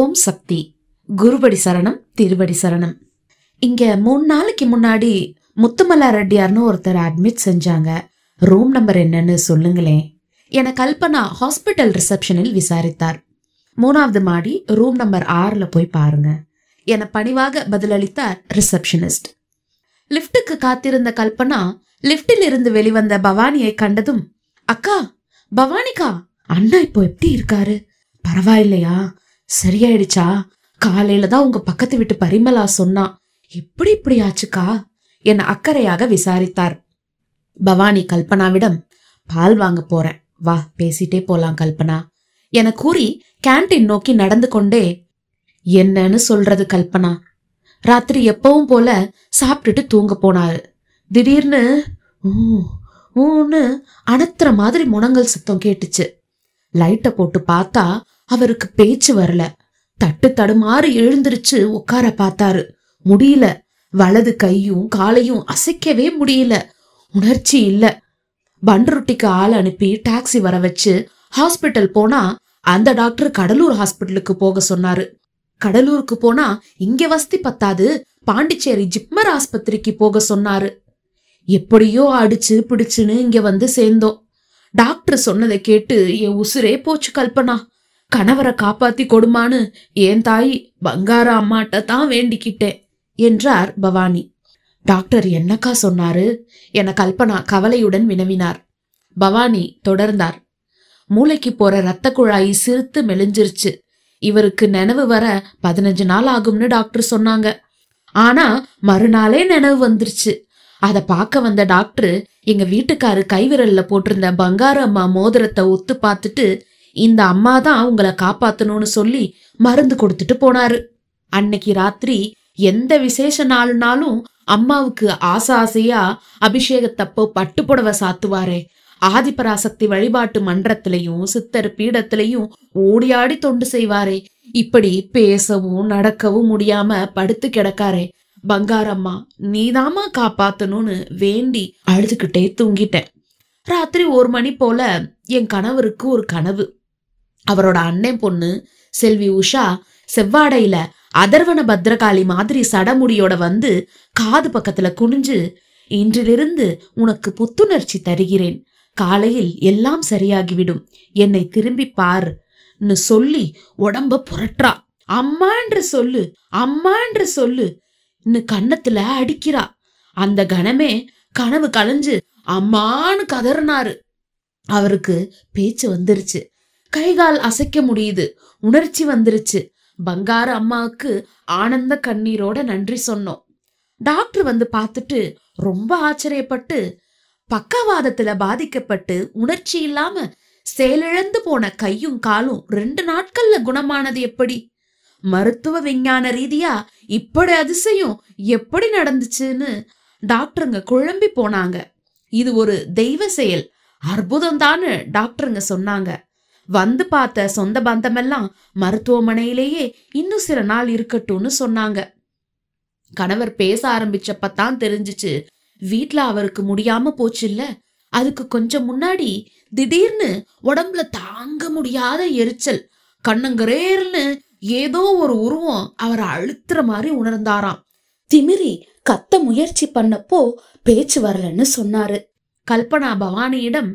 ஓம் சக்தி குருபடி சரணம் திருபடி சரணம் இங்க மூணு நாளைக்கு முன்னாடி முத்துமலா ரெட்டியார்னு ஒருத்தர் அட்மிட் செஞ்சாங்க ரூம் நம்பர் என்னன்னு சொல்லுங்களேன் என கல்பனா ஹாஸ்பிட்டல் ரிசப்ஷனில் விசாரித்தார் மூணாவது மாடி ரூம் நம்பர் ஆறுல போய் பாருங்க என பணிவாக பதிலளித்தார் ரிசப்ஷனிஸ்ட் லிப்டுக்கு காத்திருந்த கல்பனா லிப்டில் இருந்து வெளிவந்த பவானியை கண்டதும் அக்கா பவானிக்கா அண்ணா இப்போ எப்படி இருக்காரு பரவாயில்லையா சரியாயிடுச்சா காலையில தான் உங்க பக்கத்து வீட்டு பரிமலா சொன்னா எப்படி இப்படி ஆச்சுக்கா என்ன அக்கறையாக விசாரித்தார் பவானி கல்பனாவிடம் பால் வாங்க போறேன் வா பேசிட்டே போலாம் கல்பனா என கூறி கேன்டீன் நோக்கி நடந்து கொண்டே என்னன்னு சொல்றது கல்பனா ராத்திரி எப்பவும் போல சாப்பிட்டுட்டு தூங்க போனாரு திடீர்னு ஊன்னு அனுத்துற மாதிரி முனங்கல் சுத்தம் கேட்டுச்சு லைட்டை போட்டு பார்த்தா அவருக்கு பேச்சு வரல தட்டு தடுமாறு எழுந்திருச்சு உட்கார பார்த்தாரு முடியல வலது கையும் காலையும் அசைக்கவே முடியல உணர்ச்சி இல்ல பண்டருட்டிக்கு ஆள் அனுப்பி டாக்ஸி வர வச்சு ஹாஸ்பிட்டல் போனா அந்த டாக்டர் கடலூர் ஹாஸ்பிட்டலுக்கு போக சொன்னாரு கடலூருக்கு போனா இங்க வசதி பத்தாது பாண்டிச்சேரி ஜிப்மர் ஆஸ்பத்திரிக்கு போக சொன்னாரு எப்படியோ அடிச்சு பிடிச்சுன்னு இங்க வந்து சேர்ந்தோம் டாக்டர் சொன்னதை கேட்டு என் உசுரே போச்சு கல்பனா கணவரை காப்பாத்தி கொடுமான்னு என் தாய் பங்கார அம்மாட்ட தான் வேண்டிக்கிட்டேன் என்றார் பவானி டாக்டர் என்னக்கா சொன்னாரு என கல்பனா கவலையுடன் வினவினார் பவானி தொடர்ந்தார் மூளைக்கு போற ரத்த குழாய் சிரித்து மெலிஞ்சிருச்சு இவருக்கு நினைவு வர பதினஞ்சு நாள் ஆகும்னு டாக்டர் சொன்னாங்க ஆனா மறுநாளே நினைவு வந்துருச்சு அத பார்க்க வந்த டாக்டர் எங்க வீட்டுக்காரு கைவிரல்ல போட்டிருந்த பங்காரம்மா மோதிரத்தை ஒத்து பார்த்துட்டு இந்த அம்மா தான் உங்களை காப்பாத்தணும்னு சொல்லி மருந்து கொடுத்துட்டு போனாரு அன்னைக்கு ராத்திரி எந்த விசேஷ நாள்னாலும் அம்மாவுக்கு ஆசை ஆசையா அபிஷேகத்தப்போ பட்டு புடவை சாத்துவாரே ஆதிபராசக்தி வழிபாட்டு மன்றத்திலையும் சித்தர் பீடத்திலையும் ஓடியாடி தொண்டு செய்வாரே இப்படி பேசவும் நடக்கவும் முடியாம படுத்து கிடக்காரே பங்காரம்மா நீதாமா காப்பாத்தணும்னு வேண்டி அழுதுகிட்டே தூங்கிட்டேன் ராத்திரி ஒரு மணி போல என் கணவருக்கு ஒரு கனவு அவரோட அண்ணன் பொண்ணு செல்வி உஷா செவ்வாடையில அதர்வன பத்ரகாளி மாதிரி சடமுடியோட வந்து காது பக்கத்துல குனிஞ்சு இன்றிலிருந்து உனக்கு புத்துணர்ச்சி தருகிறேன் காலையில் எல்லாம் சரியாகிவிடும் என்னை திரும்பி பாருன்னு சொல்லி உடம்ப அம்மா அம்மான்ற சொல்லு அம்மான்ற சொல்லு இன்னு கண்ணத்துல அடிக்கிறா அந்த கணமே கனவு கலைஞ்சு அம்மான்னு கதறினாரு அவருக்கு பேச்சு வந்துருச்சு கைகால் அசைக்க முடியுது உணர்ச்சி வந்துருச்சு பங்காரு அம்மாவுக்கு ஆனந்த கண்ணீரோட நன்றி சொன்னோம் டாக்டர் வந்து பார்த்துட்டு ரொம்ப ஆச்சரியப்பட்டு பக்கவாதத்துல பாதிக்கப்பட்டு உணர்ச்சி இல்லாம செயலிழந்து போன கையும் காலும் ரெண்டு நாட்கள்ல குணமானது எப்படி மருத்துவ விஞ்ஞான ரீதியா இப்படி அதிசயம் எப்படி நடந்துச்சுன்னு டாக்டருங்க குழம்பி போனாங்க இது ஒரு தெய்வ செயல் அற்புதம் தான்னு டாக்டருங்க சொன்னாங்க வந்து பார்த்த சொந்த பந்தமெல்லாம் மருத்துவமனையிலேயே இன்னும் சில நாள் இருக்கட்டும்னு சொன்னாங்க கணவர் பேச ஆரம்பிச்சப்பத்தான் தெரிஞ்சிச்சு வீட்ல அவருக்கு முடியாம போச்சு இல்ல அதுக்கு கொஞ்சம் முன்னாடி திடீர்னு உடம்புல தாங்க முடியாத எரிச்சல் கண்ணங்கரேர்னு ஏதோ ஒரு உருவம் அவரை அழுத்துற மாதிரி உணர்ந்தாராம் திமிரி கத்த முயற்சி பண்ணப்போ பேச்சு வரலன்னு சொன்னாரு கல்பனா பவானியிடம்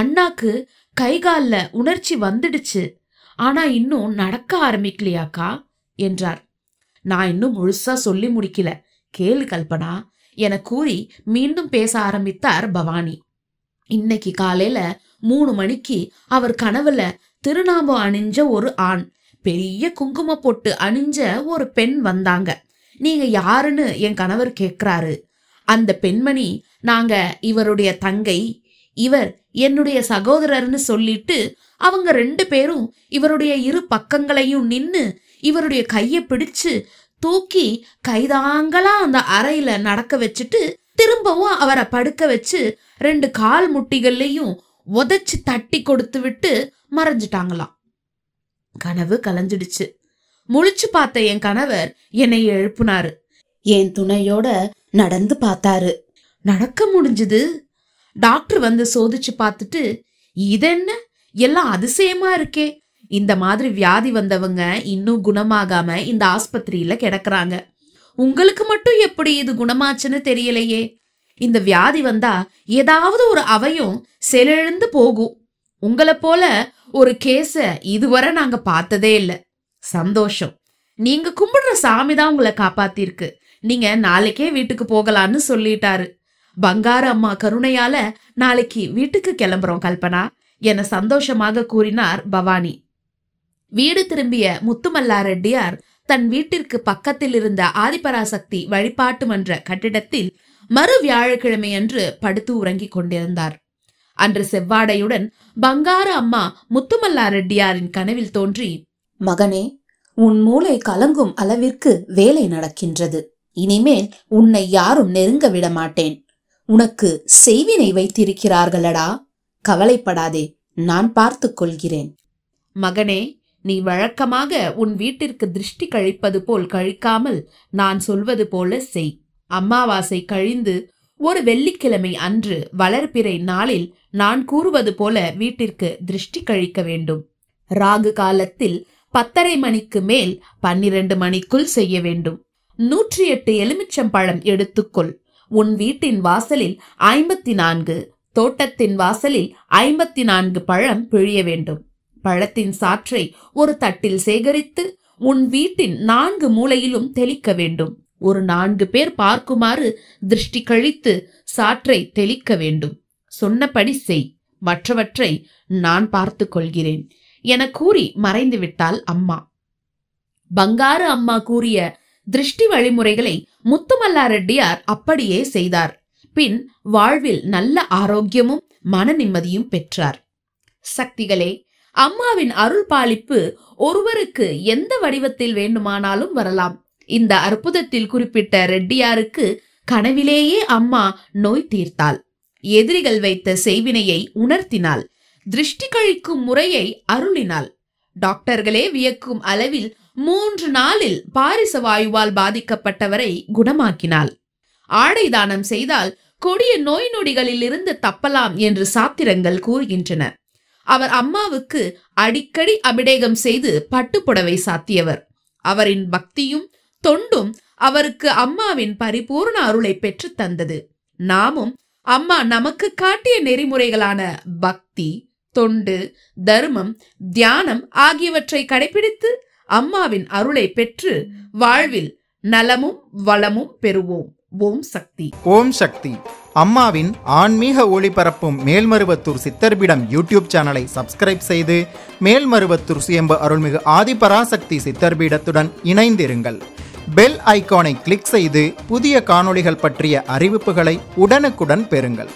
அண்ணாக்கு கை காலில் உணர்ச்சி வந்துடுச்சு ஆனா இன்னும் நடக்க ஆரம்பிக்கலையாக்கா என்றார் நான் இன்னும் முழுசா சொல்லி முடிக்கல கேளு கல்பனா என கூறி மீண்டும் பேச ஆரம்பித்தார் பவானி இன்னைக்கு காலையில மூணு மணிக்கு அவர் கனவுல திருநாம்பம் அணிஞ்ச ஒரு ஆண் பெரிய குங்கும போட்டு அணிஞ்ச ஒரு பெண் வந்தாங்க நீங்க யாருன்னு என் கணவர் கேக்குறாரு அந்த பெண்மணி நாங்க இவருடைய தங்கை இவர் என்னுடைய சகோதரர்னு சொல்லிட்டு அவங்க ரெண்டு பேரும் இவருடைய இரு பக்கங்களையும் நின்னு இவருடைய கையை பிடிச்சு தூக்கி கைதாங்களா அந்த அறையில நடக்க வச்சுட்டு திரும்பவும் அவரை படுக்க வச்சு ரெண்டு கால் முட்டிகள்லையும் உதச்சி தட்டி கொடுத்து விட்டு மறைஞ்சிட்டாங்களாம் கனவு கலைஞ்சிடுச்சு முழிச்சு பார்த்த என் கணவர் என்னை எழுப்புனாரு என் துணையோட நடந்து பார்த்தாரு நடக்க முடிஞ்சது டாக்டர் வந்து சோதிச்சு பார்த்துட்டு இதென்ன எல்லாம் அதிசயமா இருக்கே இந்த மாதிரி வியாதி வந்தவங்க இன்னும் குணமாகாம இந்த ஆஸ்பத்திரியில கிடக்குறாங்க உங்களுக்கு மட்டும் எப்படி இது குணமாச்சுன்னு தெரியலையே இந்த வியாதி வந்தா ஏதாவது ஒரு அவையும் செலிழந்து போகும் உங்களை போல ஒரு கேஸ இதுவரை நாங்க பார்த்ததே இல்லை சந்தோஷம் நீங்க கும்பிடுற சாமி தான் உங்களை காப்பாத்திருக்கு நீங்க நாளைக்கே வீட்டுக்கு போகலான்னு சொல்லிட்டாரு பங்கார அம்மா கருணையால நாளைக்கு வீட்டுக்கு கிளம்புறோம் கல்பனா என சந்தோஷமாக கூறினார் பவானி வீடு திரும்பிய முத்துமல்லா ரெட்டியார் தன் வீட்டிற்கு பக்கத்தில் இருந்த ஆதிபராசக்தி வழிபாட்டு மன்ற கட்டிடத்தில் மறு வியாழக்கிழமை அன்று படுத்து உறங்கிக் கொண்டிருந்தார் அன்று செவ்வாடையுடன் பங்கார அம்மா முத்துமல்லா ரெட்டியாரின் கனவில் தோன்றி மகனே உன் மூளை கலங்கும் அளவிற்கு வேலை நடக்கின்றது இனிமேல் உன்னை யாரும் நெருங்க விட மாட்டேன் உனக்கு செய்வினை வைத்திருக்கிறார்களடா கவலைப்படாதே நான் பார்த்து கொள்கிறேன் மகனே நீ வழக்கமாக உன் வீட்டிற்கு திருஷ்டி கழிப்பது போல் கழிக்காமல் நான் சொல்வது போல செய் அம்மாவாசை கழிந்து ஒரு வெள்ளிக்கிழமை அன்று வளர்பிறை நாளில் நான் கூறுவது போல வீட்டிற்கு திருஷ்டி கழிக்க வேண்டும் ராகு காலத்தில் பத்தரை மணிக்கு மேல் பன்னிரண்டு மணிக்குள் செய்ய வேண்டும் நூற்றி எட்டு எலுமிச்சம்பழம் எடுத்துக்கொள் உன் வீட்டின் வாசலில் ஐம்பத்தி நான்கு தோட்டத்தின் வாசலில் ஐம்பத்தி நான்கு பழம் பிழிய வேண்டும் பழத்தின் சாற்றை ஒரு தட்டில் சேகரித்து உன் வீட்டின் நான்கு மூலையிலும் தெளிக்க வேண்டும் ஒரு நான்கு பேர் பார்க்குமாறு திருஷ்டி கழித்து சாற்றை தெளிக்க வேண்டும் சொன்னபடி செய் மற்றவற்றை நான் பார்த்து கொள்கிறேன் என கூறி மறைந்துவிட்டாள் அம்மா பங்காரு அம்மா கூறிய திருஷ்டி வழிமுறைகளை முத்துமல்லா ரெட்டியார் அப்படியே செய்தார் பின் வாழ்வில் நல்ல ஆரோக்கியமும் மன நிம்மதியும் பெற்றார் சக்திகளே அம்மாவின் அருள் பாலிப்பு ஒருவருக்கு எந்த வடிவத்தில் வேண்டுமானாலும் வரலாம் இந்த அற்புதத்தில் குறிப்பிட்ட ரெட்டியாருக்கு கனவிலேயே அம்மா நோய் தீர்த்தாள் எதிரிகள் வைத்த செய்வினையை உணர்த்தினாள் திருஷ்டி கழிக்கும் முறையை அருளினாள் டாக்டர்களே வியக்கும் அளவில் மூன்று நாளில் பாரிச வாயுவால் பாதிக்கப்பட்டவரை குணமாக்கினாள் ஆடை தானம் செய்தால் கொடிய நோய் நொடிகளில் இருந்து தப்பலாம் என்று சாத்திரங்கள் கூறுகின்றன அவர் அம்மாவுக்கு அடிக்கடி அபிடேகம் செய்து பட்டுப்புடவை சாத்தியவர் அவரின் பக்தியும் தொண்டும் அவருக்கு அம்மாவின் பரிபூர்ண அருளை பெற்று தந்தது நாமும் அம்மா நமக்கு காட்டிய நெறிமுறைகளான பக்தி தொண்டு தர்மம் தியானம் ஆகியவற்றை கடைபிடித்து அம்மாவின் அருளை பெற்று வாழ்வில் நலமும் வளமும் பெறுவோம் ஓம் சக்தி ஓம் சக்தி அம்மாவின் ஆன்மீக ஒளிபரப்பும் மேல்மருவத்தூர் சித்தர்பிடம் யூடியூப் சேனலை சப்ஸ்கிரைப் செய்து மேல்மருவத்தூர் சுயம்பு அருள்மிகு ஆதிபராசக்தி சித்தர்பீடத்துடன் இணைந்திருங்கள் பெல் ஐக்கானை கிளிக் செய்து புதிய காணொளிகள் பற்றிய அறிவிப்புகளை உடனுக்குடன் பெறுங்கள்